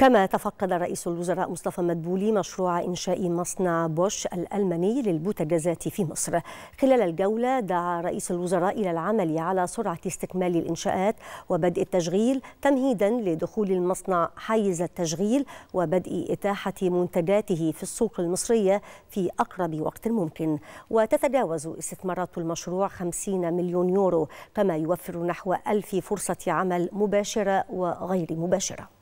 كما تفقد رئيس الوزراء مصطفى مدبولي مشروع إنشاء مصنع بوش الألماني للبوتجازات في مصر خلال الجولة دعا رئيس الوزراء إلى العمل على سرعة استكمال الإنشاءات وبدء التشغيل تمهيدا لدخول المصنع حيز التشغيل وبدء إتاحة منتجاته في السوق المصرية في أقرب وقت ممكن وتتجاوز استثمارات المشروع 50 مليون يورو كما يوفر نحو ألف فرصة عمل مباشرة وغير مباشرة